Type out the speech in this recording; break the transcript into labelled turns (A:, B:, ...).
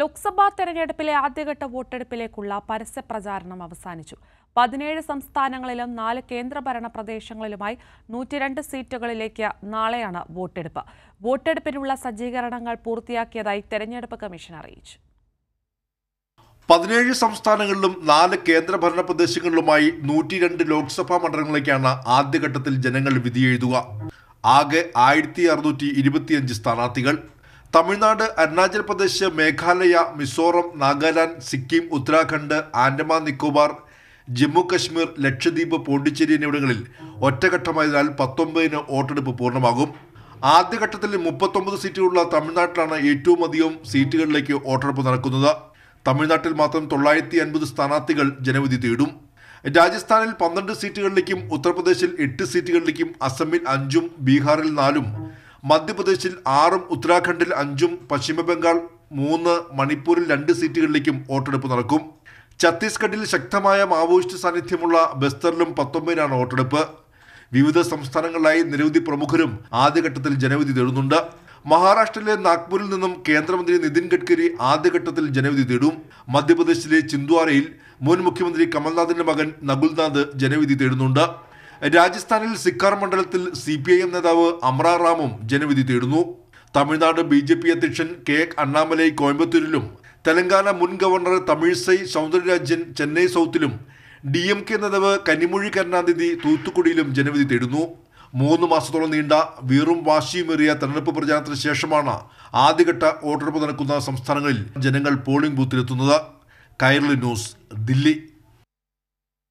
A: ലോക്സഭാ തെരഞ്ഞെടുപ്പിലെ ആദ്യഘട്ട വോട്ടെടുപ്പിലേക്കുള്ള പരസ്യ പ്രചാരണം അവസാനിച്ചു പതിനേഴ് സംസ്ഥാനങ്ങളിലും നാല് കേന്ദ്രഭരണ പ്രദേശങ്ങളിലുമായി നൂറ്റിരണ്ട് സീറ്റുകളിലേക്ക് നാളെയാണ് വോട്ടെടുപ്പ് വോട്ടെടുപ്പിനുള്ള സജ്ജീകരണങ്ങൾ പൂർത്തിയാക്കിയതായി തെരഞ്ഞെടുപ്പ് കമ്മീഷൻ
B: അറിയിച്ചു പതിനേഴ് സംസ്ഥാനങ്ങളിലും നാല് കേന്ദ്രഭരണ പ്രദേശങ്ങളിലുമായി നൂറ്റിരണ്ട് ലോക്സഭാ മണ്ഡലങ്ങളിലേക്കാണ് ആദ്യഘട്ടത്തിൽ ജനങ്ങൾ വിധിയെഴുതുക ആകെ ആയിരത്തി അറുന്നൂറ്റി ഇരുപത്തിയഞ്ച് സ്ഥാനാർത്ഥികൾ തമിഴ്നാട് അരുണാചൽ പ്രദേശ് മേഘാലയ മിസോറം നാഗാലാൻഡ് സിക്കിം ഉത്തരാഖണ്ഡ് ആൻഡമാൻ നിക്കോബാർ ജമ്മു കശ്മീർ ലക്ഷദ്വീപ് പോണ്ടിച്ചേരി എന്നിവിടങ്ങളിൽ ഒറ്റഘട്ടമായതിനാൽ പത്തൊമ്പതിന് വോട്ടെടുപ്പ് പൂർണ്ണമാകും ആദ്യഘട്ടത്തിൽ മുപ്പത്തൊമ്പത് സീറ്റുകളുള്ള തമിഴ്നാട്ടിലാണ് ഏറ്റവും അധികം സീറ്റുകളിലേക്ക് വോട്ടെടുപ്പ് നടക്കുന്നത് തമിഴ്നാട്ടിൽ മാത്രം തൊള്ളായിരത്തി അൻപത് സ്ഥാനാർത്ഥികൾ ജനവിധി തേടും രാജസ്ഥാനിൽ പന്ത്രണ്ട് സീറ്റുകളിലേക്കും ഉത്തർപ്രദേശിൽ എട്ട് സീറ്റുകളിലേക്കും അസമിൽ അഞ്ചും ബീഹാറിൽ നാലും മധ്യപ്രദേശിൽ ആറും ഉത്തരാഖണ്ഡിൽ അഞ്ചും പശ്ചിമബംഗാൾ മൂന്ന് മണിപ്പൂരിൽ രണ്ട് സീറ്റുകളിലേക്കും വോട്ടെടുപ്പ് നടക്കും ഛത്തീസ്ഗഡിൽ ശക്തമായ മാവോയിസ്റ്റ് സാന്നിധ്യമുള്ള ബസ്തറിലും പത്തൊമ്പതിനാണ് വോട്ടെടുപ്പ് വിവിധ സംസ്ഥാനങ്ങളിലായി നിരവധി പ്രമുഖരും ആദ്യഘട്ടത്തിൽ ജനവിധി തേടുന്നുണ്ട് മഹാരാഷ്ട്രയിലെ നാഗ്പൂരിൽ നിന്നും കേന്ദ്രമന്ത്രി നിതിൻ ഗഡ്കരി ആദ്യഘട്ടത്തിൽ ജനവിധി തേടും മധ്യപ്രദേശിലെ ചിന്ദ്വാരയിൽ മുൻ മുഖ്യമന്ത്രി കമൽനാഥിന്റെ മകൻ നകുൽനാഥ് ജനവിധി തേടുന്നുണ്ട് രാജസ്ഥാനിൽ സിക്കാർ മണ്ഡലത്തിൽ സി പി ഐ എം നേതാവ് അമ്രാറാമും ജനവിധി തേടുന്നു തമിഴ്നാട് ബി ജെ പി അധ്യക്ഷൻ കെ അണ്ണാമലൈ കോയമ്പത്തൂരിലും തെലങ്കാന മുൻ ഗവർണർ തമിഴ്സൈ സൗന്ദരരാജൻ ചെന്നൈ സൗത്തിലും ഡി എം കെ നേതാവ് കനിമൊഴി കരുണാനിധി തൂത്തുക്കുടിയിലും ജനവിധി തേടുന്നു മൂന്ന് മാസത്തോളം നീണ്ട വീറും വാശിയുമേറിയ തെരഞ്ഞെടുപ്പ് പ്രചാരണത്തിന് ശേഷമാണ് ആദ്യഘട്ട വോട്ടെടുപ്പ് നടക്കുന്ന സംസ്ഥാനങ്ങളിൽ ജനങ്ങൾ പോളിംഗ് ബൂത്തിലെത്തുന്നത് കൈരളി ന്യൂസ് ദില്ലി